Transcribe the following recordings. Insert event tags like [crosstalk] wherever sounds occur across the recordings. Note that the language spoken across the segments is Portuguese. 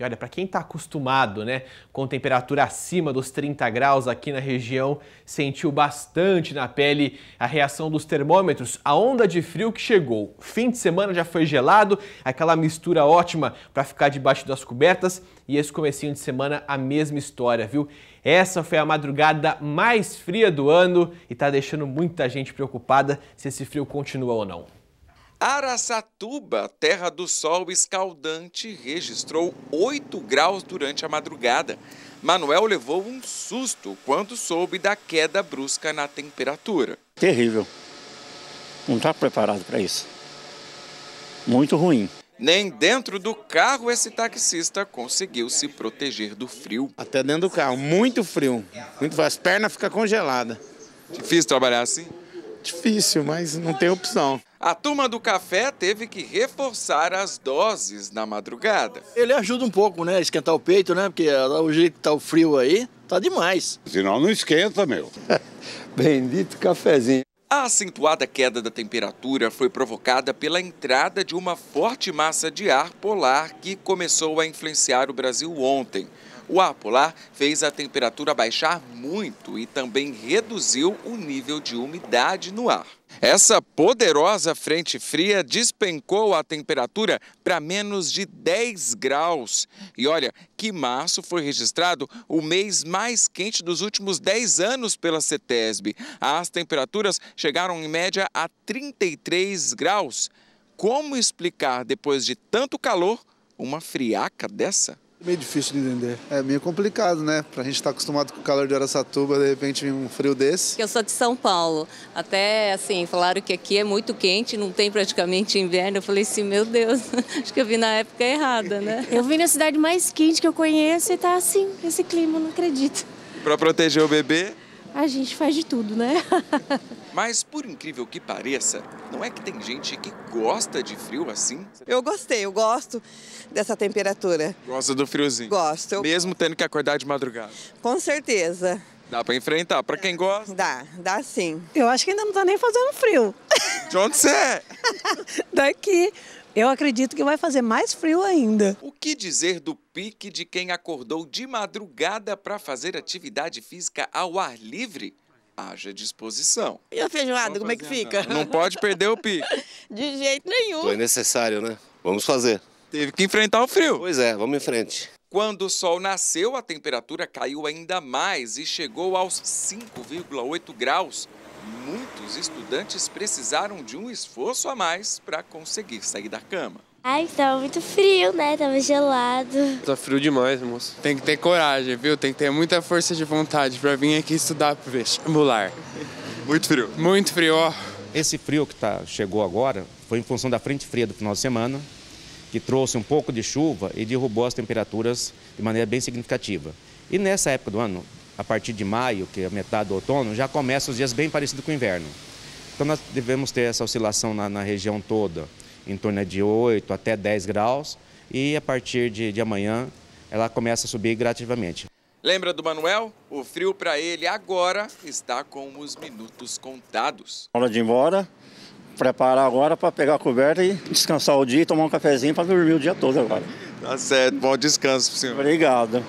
E olha, para quem está acostumado né, com temperatura acima dos 30 graus aqui na região, sentiu bastante na pele a reação dos termômetros, a onda de frio que chegou. Fim de semana já foi gelado, aquela mistura ótima para ficar debaixo das cobertas e esse comecinho de semana a mesma história, viu? Essa foi a madrugada mais fria do ano e está deixando muita gente preocupada se esse frio continua ou não. Araçatuba, terra do sol escaldante, registrou 8 graus durante a madrugada. Manuel levou um susto quando soube da queda brusca na temperatura. Terrível. Não está preparado para isso. Muito ruim. Nem dentro do carro esse taxista conseguiu se proteger do frio. Até dentro do carro, muito frio. Muito frio. As pernas ficam congeladas. Difícil trabalhar assim? Difícil, mas não tem opção. A turma do café teve que reforçar as doses na madrugada. Ele ajuda um pouco, né? Esquentar o peito, né? Porque ah, o jeito que tá o frio aí, tá demais. Senão não esquenta, meu. [laughs] Bendito cafezinho. A acentuada queda da temperatura foi provocada pela entrada de uma forte massa de ar polar que começou a influenciar o Brasil ontem. O ar polar fez a temperatura baixar muito e também reduziu o nível de umidade no ar. Essa poderosa frente fria despencou a temperatura para menos de 10 graus. E olha que março foi registrado o mês mais quente dos últimos 10 anos pela CETESB. As temperaturas chegaram em média a 33 graus. Como explicar, depois de tanto calor, uma friaca dessa? Meio difícil de entender. É meio complicado, né? Pra gente estar tá acostumado com o calor de Aracatuba, de repente um frio desse. Eu sou de São Paulo. Até, assim, falaram que aqui é muito quente, não tem praticamente inverno. Eu falei assim, meu Deus, [laughs] acho que eu vim na época errada, né? [laughs] eu vim na cidade mais quente que eu conheço e tá assim, esse clima, não acredito. Pra proteger o bebê, a gente faz de tudo, né? [laughs] Mas, por incrível que pareça, não é que tem gente que gosta de frio assim? Eu gostei, eu gosto dessa temperatura. Gosta do friozinho? Gosto. Eu... Mesmo tendo que acordar de madrugada? Com certeza. Dá para enfrentar, para quem gosta? Dá, dá sim. Eu acho que ainda não tá nem fazendo frio. De onde você é? [laughs] Daqui. Eu acredito que vai fazer mais frio ainda. O que dizer do pique de quem acordou de madrugada para fazer atividade física ao ar livre? Haja disposição. E a feijoada, como é que fica? Não pode perder o pique. [laughs] De jeito nenhum. Foi necessário, né? Vamos fazer. Teve que enfrentar o frio. Pois é, vamos em frente. Quando o sol nasceu, a temperatura caiu ainda mais e chegou aos 5,8 graus muitos estudantes precisaram de um esforço a mais para conseguir sair da cama. Ai, estava muito frio, né? Tava gelado. Tá frio demais, moço. Tem que ter coragem, viu? Tem que ter muita força de vontade para vir aqui estudar pro vestibular. muito frio. Muito frio, ó. Esse frio que tá, chegou agora foi em função da frente fria do final de semana, que trouxe um pouco de chuva e derrubou as temperaturas de maneira bem significativa. E nessa época do ano, a partir de maio, que é a metade do outono, já começa os dias bem parecidos com o inverno. Então nós devemos ter essa oscilação na, na região toda, em torno de 8 até 10 graus, e a partir de, de amanhã ela começa a subir gradativamente. Lembra do Manuel? O frio para ele agora está com os minutos contados. Hora de ir embora, preparar agora para pegar a coberta e descansar o dia e tomar um cafezinho para dormir o dia todo agora. Tá certo, bom descanso para senhor. Obrigado.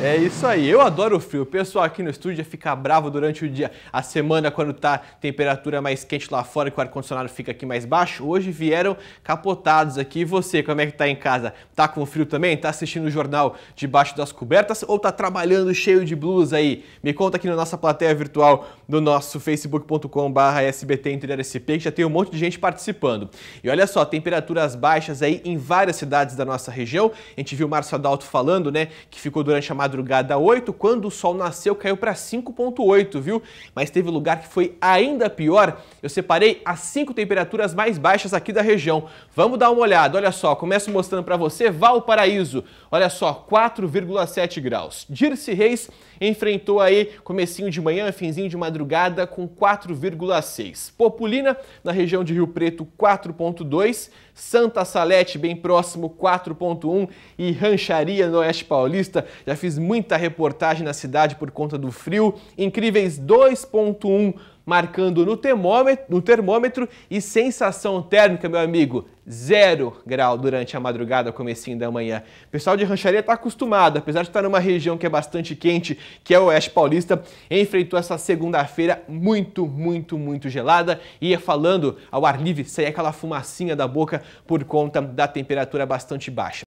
É isso aí, eu adoro o frio. O pessoal aqui no estúdio fica bravo durante o dia. A semana, quando tá temperatura mais quente lá fora e o ar-condicionado fica aqui mais baixo, hoje vieram capotados aqui. E você, como é que tá em casa? Tá com frio também? Tá assistindo o jornal debaixo das cobertas ou tá trabalhando cheio de blusa aí? Me conta aqui na nossa plateia virtual do nosso facebook.com.br sbtinteriorsp, que já tem um monte de gente participando. E olha só, temperaturas baixas aí em várias cidades da nossa região. A gente viu o Márcio Adalto falando, né, que ficou durante a madrugada 8, quando o sol nasceu, caiu para 5,8, viu? Mas teve lugar que foi ainda pior. Eu separei as cinco temperaturas mais baixas aqui da região. Vamos dar uma olhada, olha só, começo mostrando para você Valparaíso, olha só, 4,7 graus. Dirce Reis enfrentou aí comecinho de manhã, finzinho de madrugada com 4,6. Populina, na região de Rio Preto, 4,2. Santa Salete, bem próximo, 4,1. E Rancharia, no Oeste Paulista, já fiz fiz muita reportagem na cidade por conta do frio. Incríveis 2,1 marcando no termômetro, no termômetro e sensação térmica, meu amigo, zero grau durante a madrugada, comecinho da manhã. O pessoal de rancharia está acostumado, apesar de estar numa região que é bastante quente, que é o Oeste Paulista, enfrentou essa segunda-feira muito, muito, muito gelada. e falando ao ar livre, saía aquela fumacinha da boca por conta da temperatura bastante baixa.